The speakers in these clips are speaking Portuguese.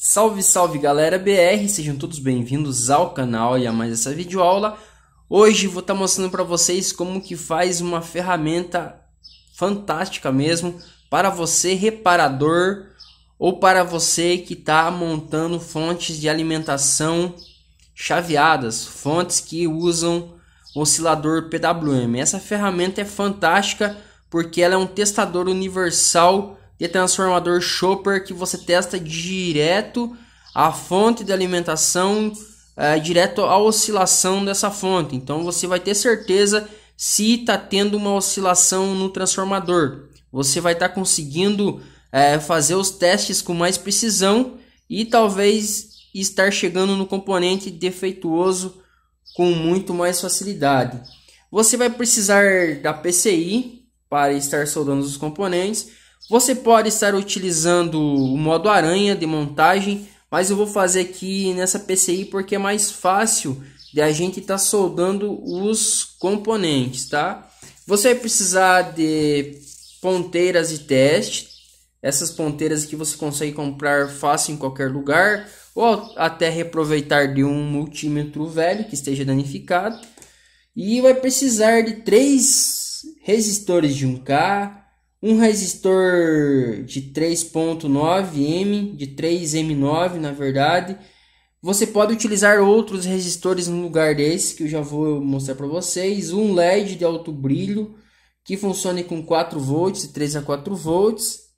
Salve, salve galera BR, sejam todos bem-vindos ao canal e a mais essa videoaula. Hoje vou estar tá mostrando para vocês como que faz uma ferramenta fantástica mesmo para você reparador ou para você que está montando fontes de alimentação chaveadas, fontes que usam oscilador PWM. Essa ferramenta é fantástica porque ela é um testador universal de é transformador Chopper que você testa direto a fonte de alimentação, é, direto à oscilação dessa fonte. Então você vai ter certeza se está tendo uma oscilação no transformador. Você vai estar tá conseguindo é, fazer os testes com mais precisão e talvez estar chegando no componente defeituoso com muito mais facilidade. Você vai precisar da PCI para estar soldando os componentes você pode estar utilizando o modo aranha de montagem, mas eu vou fazer aqui nessa PCI porque é mais fácil de a gente estar tá soldando os componentes, tá? Você vai precisar de ponteiras de teste, essas ponteiras que você consegue comprar fácil em qualquer lugar, ou até reaproveitar de um multímetro velho que esteja danificado. E vai precisar de três resistores de 1K, um resistor de 3.9M, de 3M9 na verdade. Você pode utilizar outros resistores no lugar desse, que eu já vou mostrar para vocês. Um LED de alto brilho, que funcione com 4 volts, de 3 a 4 volts.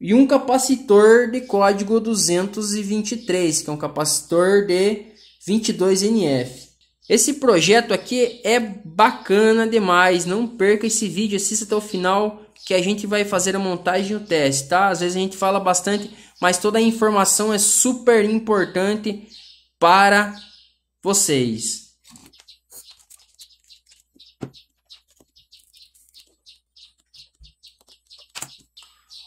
E um capacitor de código 223, que é um capacitor de 22NF. Esse projeto aqui é bacana demais, não perca esse vídeo, assista até o final que a gente vai fazer a montagem e o teste, tá? Às vezes a gente fala bastante, mas toda a informação é super importante para vocês.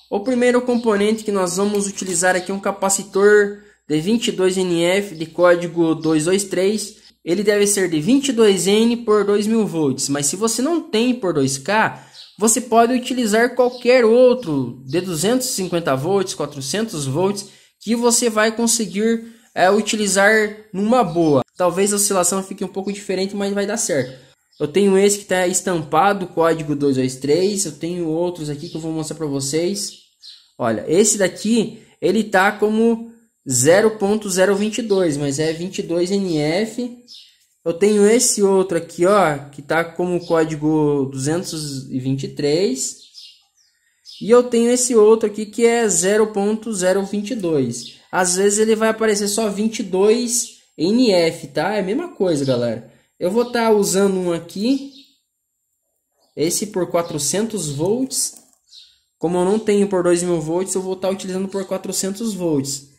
O primeiro componente que nós vamos utilizar aqui é um capacitor de 22NF de código 223. Ele deve ser de 22N por 2000 volts, mas se você não tem por 2K, você pode utilizar qualquer outro de 250 volts, 400 volts, que você vai conseguir é, utilizar numa boa. Talvez a oscilação fique um pouco diferente, mas vai dar certo. Eu tenho esse que está estampado, código 223. Eu tenho outros aqui que eu vou mostrar para vocês. Olha, esse daqui ele está como 0.022, mas é 22NF eu tenho esse outro aqui, ó, que tá como código 223. E eu tenho esse outro aqui que é 0.022. Às vezes ele vai aparecer só 22 NF, tá? É a mesma coisa, galera. Eu vou estar tá usando um aqui, esse por 400 volts. Como eu não tenho por 2000 volts, eu vou estar tá utilizando por 400 volts.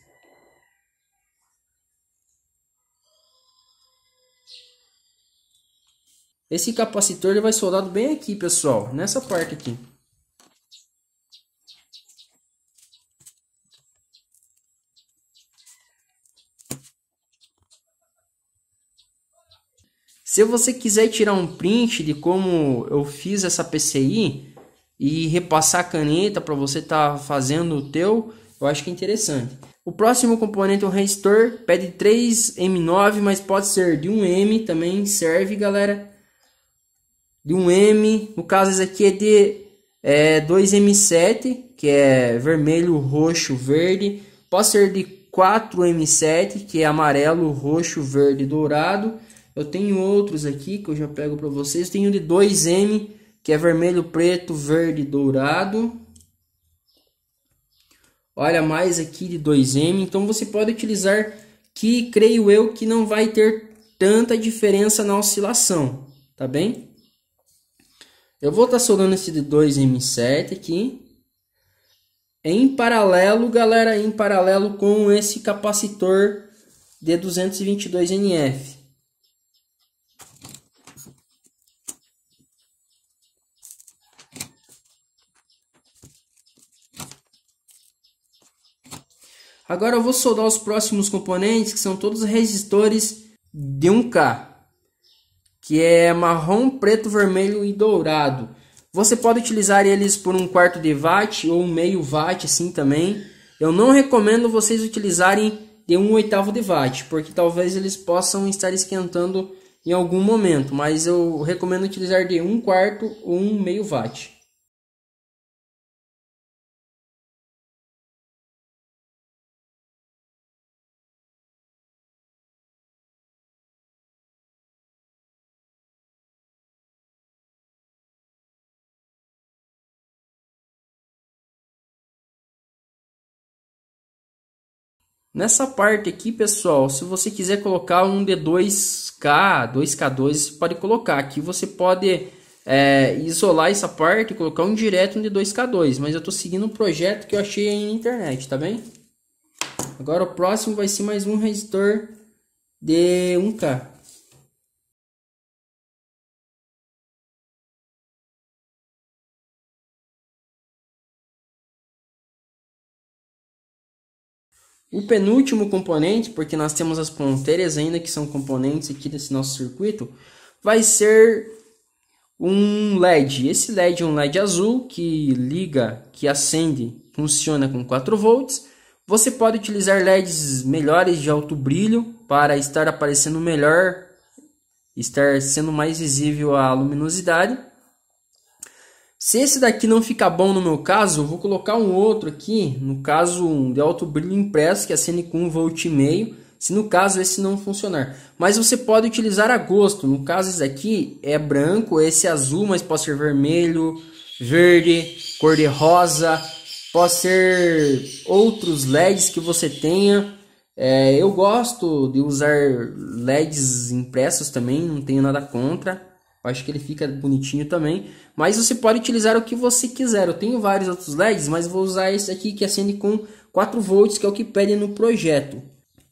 Esse capacitor ele vai soldado bem aqui, pessoal, nessa parte aqui. Se você quiser tirar um print de como eu fiz essa PCI e repassar a caneta para você estar tá fazendo o teu, eu acho que é interessante. O próximo componente é um resistor, pede 3M9, mas pode ser de 1M também serve, galera de um M. No caso, esse aqui é de é, 2M7, que é vermelho, roxo, verde. Pode ser de 4M7, que é amarelo, roxo, verde, dourado. Eu tenho outros aqui que eu já pego para vocês. Tenho de 2M, que é vermelho, preto, verde, dourado. Olha mais aqui de 2M. Então você pode utilizar que creio eu que não vai ter tanta diferença na oscilação, tá bem? Eu vou estar tá soldando esse de 2M7 aqui. Em paralelo, galera, em paralelo com esse capacitor de 222NF. Agora eu vou soldar os próximos componentes, que são todos resistores de 1K que é marrom, preto, vermelho e dourado. Você pode utilizar eles por um quarto de watt ou um meio watt assim também. Eu não recomendo vocês utilizarem de um oitavo de watt, porque talvez eles possam estar esquentando em algum momento, mas eu recomendo utilizar de um quarto ou um meio watt. Nessa parte aqui, pessoal, se você quiser colocar um de 2K, 2K2, você pode colocar. Aqui você pode é, isolar essa parte e colocar um direto um de 2K2. Mas eu estou seguindo um projeto que eu achei aí na internet, tá bem? Agora o próximo vai ser mais um resistor de 1K. O penúltimo componente, porque nós temos as ponteiras ainda que são componentes aqui desse nosso circuito, vai ser um LED. Esse LED é um LED azul que liga, que acende, funciona com 4 volts. Você pode utilizar LEDs melhores de alto brilho para estar aparecendo melhor, estar sendo mais visível a luminosidade. Se esse daqui não ficar bom no meu caso, eu vou colocar um outro aqui, no caso um de alto brilho impresso, que é a CN1 volt e meio, se no caso esse não funcionar. Mas você pode utilizar a gosto, no caso esse aqui é branco, esse é azul, mas pode ser vermelho, verde, cor de rosa, pode ser outros LEDs que você tenha. É, eu gosto de usar LEDs impressos também, não tenho nada contra. Eu acho que ele fica bonitinho também. Mas você pode utilizar o que você quiser. Eu tenho vários outros LEDs, mas vou usar esse aqui que acende é com 4 volts, que é o que pede no projeto.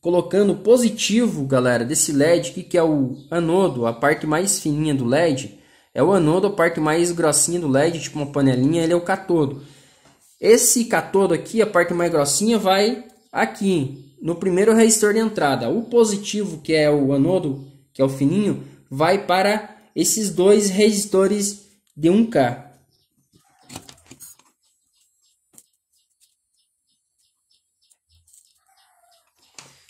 Colocando positivo, galera, desse LED, que, que é o anodo, a parte mais fininha do LED. É o anodo, a parte mais grossinha do LED, tipo uma panelinha, ele é o catodo. Esse catodo aqui, a parte mais grossinha, vai aqui no primeiro resistor de entrada. O positivo, que é o anodo, que é o fininho, vai para esses dois resistores de 1K.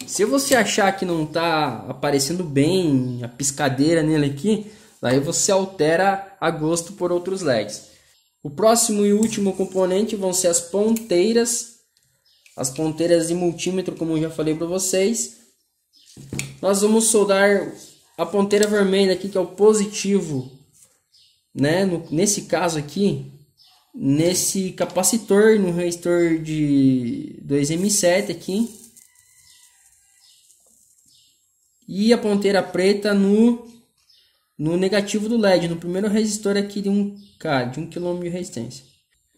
Se você achar que não está aparecendo bem a piscadeira nele aqui, daí você altera a gosto por outros LEDs. O próximo e último componente vão ser as ponteiras, as ponteiras de multímetro, como eu já falei para vocês. Nós vamos soldar a ponteira vermelha aqui, que é o positivo, né? No, nesse caso aqui, nesse capacitor, no resistor de 2M7 aqui. E a ponteira preta no, no negativo do LED, no primeiro resistor aqui de 1K, de 1 km de resistência.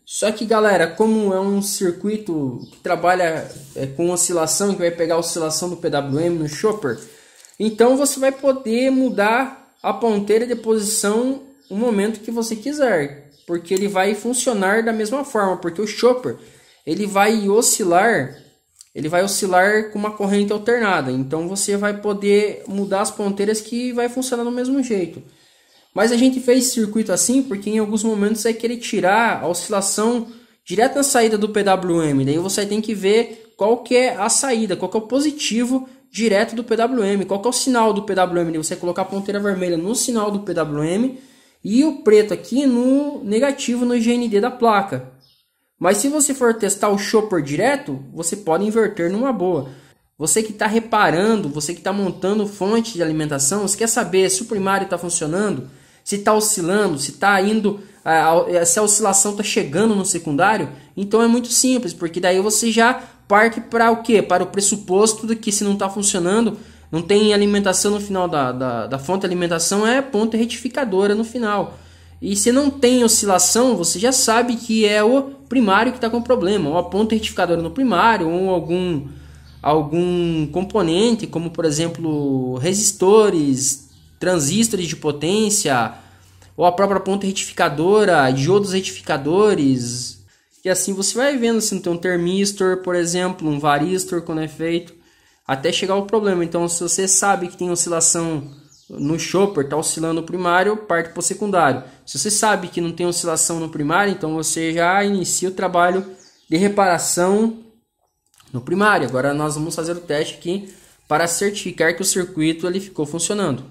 Só que galera, como é um circuito que trabalha é, com oscilação, que vai pegar a oscilação do PWM no chopper, então você vai poder mudar a ponteira de posição no momento que você quiser, porque ele vai funcionar da mesma forma, porque o chopper ele vai oscilar, ele vai oscilar com uma corrente alternada. Então você vai poder mudar as ponteiras que vai funcionar do mesmo jeito. Mas a gente fez circuito assim porque em alguns momentos é que querer tirar a oscilação direto na saída do PWM. Daí você tem que ver qual que é a saída, qual que é o positivo direto do PWM. Qual que é o sinal do PWM? Você colocar a ponteira vermelha no sinal do PWM e o preto aqui no negativo no GND da placa. Mas se você for testar o chopper direto, você pode inverter numa boa. Você que está reparando, você que está montando fonte de alimentação, você quer saber se o primário está funcionando, se está oscilando, se está indo, ah, se a oscilação está chegando no secundário, então é muito simples, porque daí você já parte para o quê? Para o pressuposto de que se não está funcionando, não tem alimentação no final da, da, da fonte alimentação, é ponta retificadora no final. E se não tem oscilação, você já sabe que é o primário que está com problema, ou a ponta retificadora no primário, ou algum, algum componente, como por exemplo resistores, transistores de potência, ou a própria ponta retificadora, diodos retificadores, e assim você vai vendo se assim, não tem um termistor, por exemplo, um varistor quando é feito, até chegar ao problema. Então, se você sabe que tem oscilação no chopper, está oscilando o primário, parte para o secundário. Se você sabe que não tem oscilação no primário, então você já inicia o trabalho de reparação no primário. Agora nós vamos fazer o teste aqui para certificar que o circuito ele ficou funcionando.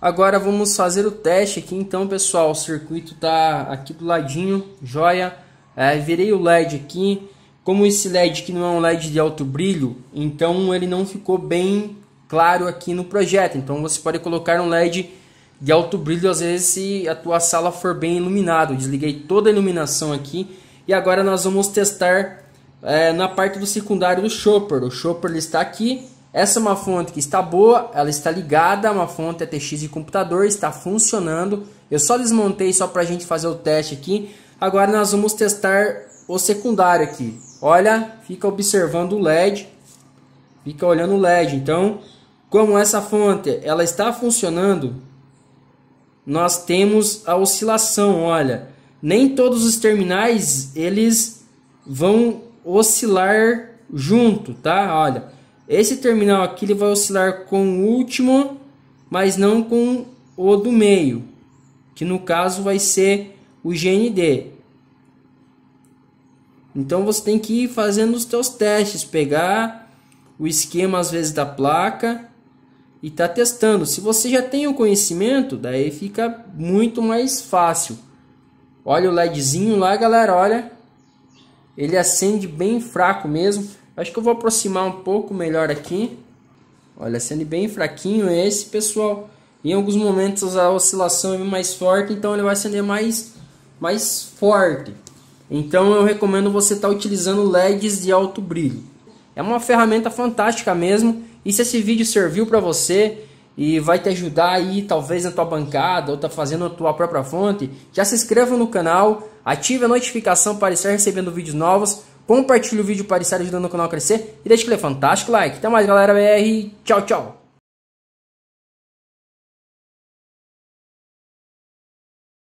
Agora vamos fazer o teste aqui então, pessoal. O circuito está aqui do ladinho, joia. É, virei o LED aqui. Como esse LED que não é um LED de alto brilho, então ele não ficou bem claro aqui no projeto. Então você pode colocar um LED de alto brilho às vezes se a tua sala for bem iluminada. desliguei toda a iluminação aqui e agora nós vamos testar é, na parte do secundário do chopper. O chopper ele está aqui. Essa é uma fonte que está boa, ela está ligada, uma fonte ATX é de computador, está funcionando. Eu só desmontei só para a gente fazer o teste aqui. Agora nós vamos testar o secundário aqui. Olha, fica observando o LED, fica olhando o LED. Então, como essa fonte ela está funcionando, nós temos a oscilação, olha. Nem todos os terminais eles vão oscilar junto, tá? Olha, esse terminal aqui ele vai oscilar com o último, mas não com o do meio, que no caso vai ser o GND. Então você tem que ir fazendo os teus testes, pegar o esquema às vezes da placa e tá testando. Se você já tem o conhecimento, daí fica muito mais fácil. Olha o LEDzinho lá, galera, olha. Ele acende bem fraco mesmo. Acho que eu vou aproximar um pouco melhor aqui. Olha, acende bem fraquinho esse, pessoal. Em alguns momentos a oscilação é mais forte, então ele vai acender mais mais forte. Então eu recomendo você estar tá utilizando LEDs de alto brilho. É uma ferramenta fantástica mesmo. E se esse vídeo serviu para você e vai te ajudar aí talvez na tua bancada ou tá fazendo a tua própria fonte, já se inscreva no canal, ative a notificação para estar recebendo vídeos novos, compartilhe o vídeo para estar ajudando o canal a crescer e deixe aquele fantástico like. Até mais galera BR, tchau tchau!